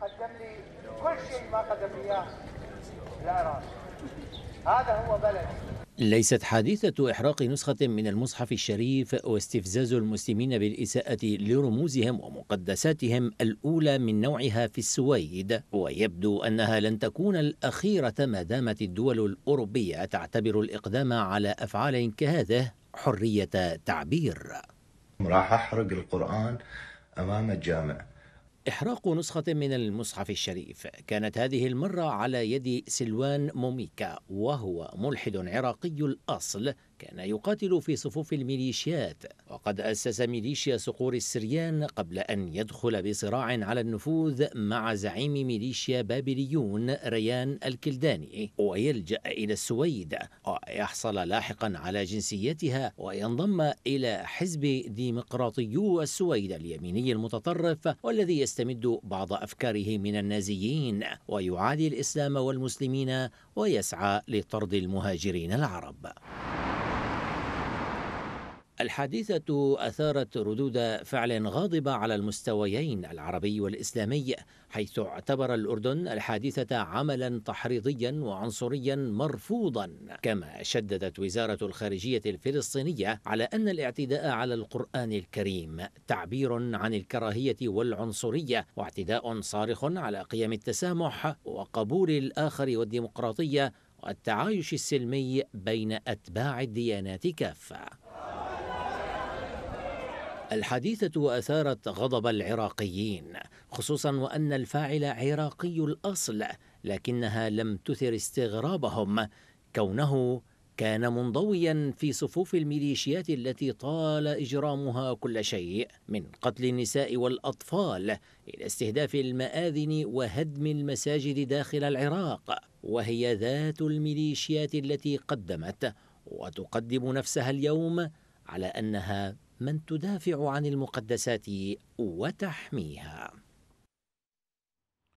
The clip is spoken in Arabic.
قدم لي كل شيء ما قدم لي اياه العراق هذا هو بلدي ليست حادثة إحراق نسخة من المصحف الشريف واستفزاز المسلمين بالإساءة لرموزهم ومقدساتهم الأولى من نوعها في السويد ويبدو أنها لن تكون الأخيرة ما دامت الدول الأوروبية تعتبر الإقدام على أفعال كهذه حرية تعبير راح أحرق القرآن أمام الجامع إحراق نسخة من المصحف الشريف كانت هذه المرة على يد سلوان موميكا وهو ملحد عراقي الأصل كان يقاتل في صفوف الميليشيات وقد أسس ميليشيا صقور السريان قبل أن يدخل بصراع على النفوذ مع زعيم ميليشيا بابليون ريان الكلداني ويلجأ إلى السويد ويحصل لاحقا على جنسيتها وينضم إلى حزب ديمقراطيو السويد اليميني المتطرف والذي يستمد بعض أفكاره من النازيين ويعادي الإسلام والمسلمين ويسعى لطرد المهاجرين العرب الحادثة أثارت ردود فعل غاضبة على المستويين العربي والإسلامي حيث اعتبر الأردن الحادثة عملا تحريضيا وعنصريا مرفوضا كما شددت وزارة الخارجية الفلسطينية على أن الاعتداء على القرآن الكريم تعبير عن الكراهية والعنصرية واعتداء صارخ على قيم التسامح وقبول الآخر والديمقراطية والتعايش السلمي بين أتباع الديانات كافة الحادثة أثارت غضب العراقيين خصوصا وأن الفاعل عراقي الأصل لكنها لم تثر استغرابهم كونه كان منضويا في صفوف الميليشيات التي طال اجرامها كل شيء من قتل النساء والاطفال الى استهداف الماذن وهدم المساجد داخل العراق وهي ذات الميليشيات التي قدمت وتقدم نفسها اليوم على انها من تدافع عن المقدسات وتحميها